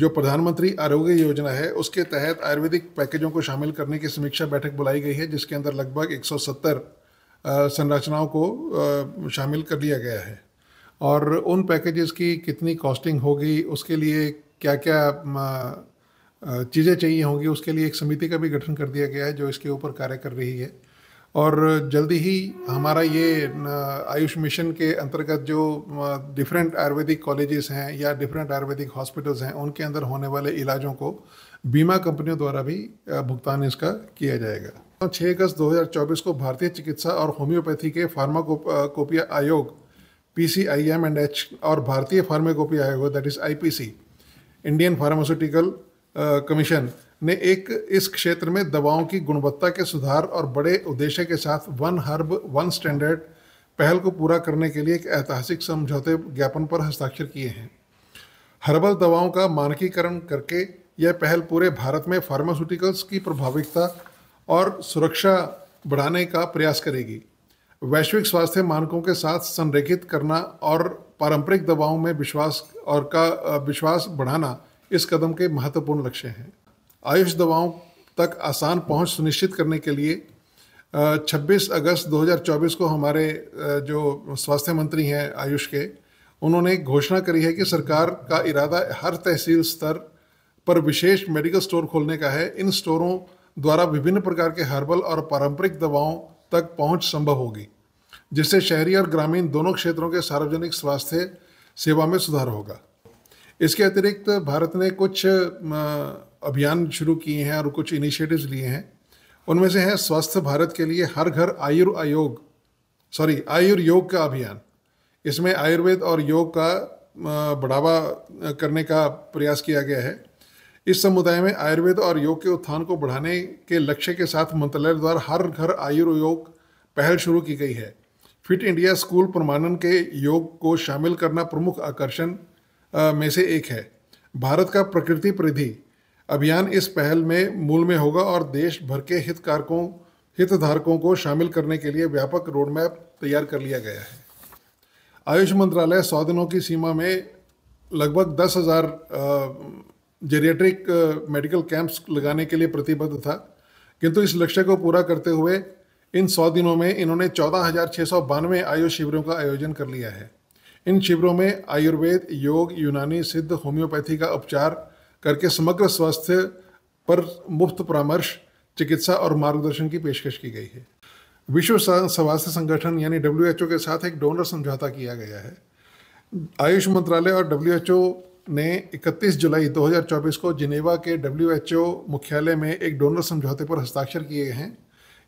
जो प्रधानमंत्री आरोग्य योजना है उसके तहत आयुर्वेदिक पैकेजों को शामिल करने की समीक्षा बैठक बुलाई गई है जिसके अंदर लगभग 170 संरचनाओं को शामिल कर लिया गया है और उन पैकेजेस की कितनी कॉस्टिंग होगी उसके लिए क्या क्या चीज़ें चाहिए होंगी उसके लिए एक समिति का भी गठन कर दिया गया है जो इसके ऊपर कार्य कर रही है और जल्दी ही हमारा ये आयुष मिशन के अंतर्गत जो डिफरेंट आयुर्वेदिक कॉलेजेस हैं या डिफरेंट आयुर्वेदिक हॉस्पिटल्स हैं उनके अंदर होने वाले इलाजों को बीमा कंपनियों द्वारा भी भुगतान इसका किया जाएगा तो छः अगस्त 2024 को भारतीय चिकित्सा और होम्योपैथी के फार्माकोपिया आयोग P C I M and H और भारतीय फार्माकोपिया आयोग that is I P C Indian pharmaceutical commission ने एक इस क्षेत्र में दवाओं की गुणवत्ता के सुधार और बड़े उद्देश्य के साथ वन हर्ब वन स्टैंडर्ड पहल को पूरा करने के लिए एक ऐतिहासिक समझौते ज्ञापन पर हस्ताक्षर किए हैं हर्बल दवाओं का मानकीकरण करके यह पहल पूरे भारत में फार्मास्यूटिकल्स की प्रभाविकता और सुरक्षा बढ़ाने का प्रयास करेगी वैश्विक स्वास्थ्य मानकों के साथ संरेखित करना और पारंपरिक दवाओं में विश्वास और का विश्वास बढ़ाना इस कदम के महत्वपूर्ण लक्ष्य हैं आयुष दवाओं तक आसान पहुंच सुनिश्चित करने के लिए 26 अगस्त 2024 को हमारे जो स्वास्थ्य मंत्री हैं आयुष के उन्होंने घोषणा करी है कि सरकार का इरादा हर तहसील स्तर पर विशेष मेडिकल स्टोर खोलने का है इन स्टोरों द्वारा विभिन्न प्रकार के हर्बल और पारंपरिक दवाओं तक पहुंच संभव होगी जिससे शहरी और ग्रामीण दोनों क्षेत्रों के सार्वजनिक स्वास्थ्य सेवा में सुधार होगा इसके अतिरिक्त भारत ने कुछ अभियान शुरू किए हैं और कुछ इनिशिएटिव्स लिए हैं उनमें से है स्वस्थ भारत के लिए हर घर आयुर् आयोग सॉरी आयुर्योग का अभियान इसमें आयुर्वेद और योग का बढ़ावा करने का प्रयास किया गया है इस समुदाय में आयुर्वेद और योग के उत्थान को बढ़ाने के लक्ष्य के साथ मंत्रालय द्वारा हर घर आयुर्योग पहल शुरू की गई है फिट इंडिया स्कूल प्रमाणन के योग को शामिल करना प्रमुख आकर्षण में से एक है भारत का प्रकृति परिधि अभियान इस पहल में मूल में होगा और देश भर के हितकारकों हितधारकों को शामिल करने के लिए व्यापक रोडमैप तैयार कर लिया गया है आयुष मंत्रालय सौ दिनों की सीमा में लगभग दस हज़ार जेरिएट्रिक मेडिकल कैंप्स लगाने के लिए प्रतिबद्ध था किंतु इस लक्ष्य को पूरा करते हुए इन सौ दिनों में इन्होंने चौदह हज़ार छः सौ बानवे आयुष शिविरों का आयोजन कर लिया है इन शिविरों में आयुर्वेद योग यूनानी सिद्ध होम्योपैथी का उपचार करके समग्र स्वास्थ्य पर मुफ्त परामर्श चिकित्सा और मार्गदर्शन की पेशकश की गई है विश्व स्वास्थ्य संगठन यानी डब्ल्यू के साथ एक डोनर समझौता किया गया है आयुष मंत्रालय और डब्ल्यू ने 31 जुलाई 2024 को जिनेवा के डब्ल्यू मुख्यालय में एक डोनर समझौते पर हस्ताक्षर किए हैं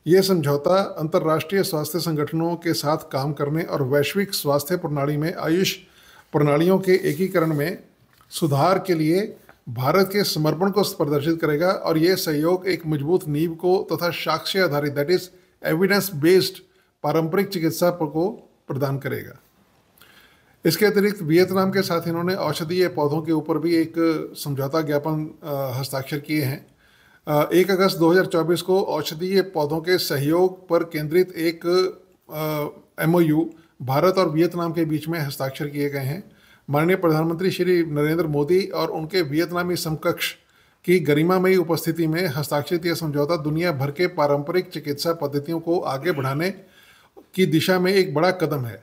ये समझौता अंतर्राष्ट्रीय स्वास्थ्य संगठनों के साथ काम करने और वैश्विक स्वास्थ्य प्रणाली में आयुष प्रणालियों के एकीकरण में सुधार के लिए भारत के समर्पण को प्रदर्शित करेगा और ये सहयोग एक मजबूत नींव को तथा साक्ष्य आधारित दैट इज एविडेंस बेस्ड पारंपरिक चिकित्सा को प्रदान करेगा इसके अतिरिक्त वियतनाम के साथ इन्होंने औषधीय पौधों के ऊपर भी एक समझौता ज्ञापन हस्ताक्षर किए हैं एक अगस्त 2024 को औषधीय पौधों के सहयोग पर केंद्रित एक एमओयू भारत और वियतनाम के बीच में हस्ताक्षर किए गए हैं माननीय प्रधानमंत्री श्री नरेंद्र मोदी और उनके वियतनामी समकक्ष की गरिमामयी उपस्थिति में हस्ताक्षरित यह समझौता दुनिया भर के पारंपरिक चिकित्सा पद्धतियों को आगे बढ़ाने की दिशा में एक बड़ा कदम है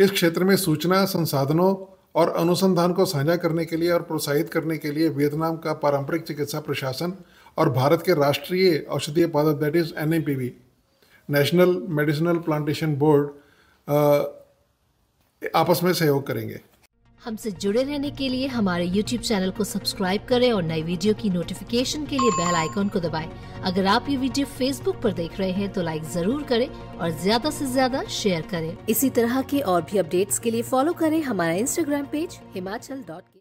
इस क्षेत्र में सूचना संसाधनों और अनुसंधान को साझा करने के लिए और प्रोत्साहित करने के लिए वियतनाम का पारंपरिक चिकित्सा प्रशासन और भारत के राष्ट्रीय औषधीय पदार्थ that is an national medicinal plantation board आपस में सहयोग करेंगे हमसे जुड़े रहने के लिए हमारे YouTube चैनल को सब्सक्राइब करें और नई वीडियो की नोटिफिकेशन के लिए बेल आइकॉन को दबाएं। अगर आप ये वीडियो Facebook पर देख रहे हैं तो लाइक जरूर करें और ज्यादा से ज्यादा शेयर करें इसी तरह के और भी अपडेट्स के लिए फॉलो करें हमारा Instagram पेज हिमाचल डॉट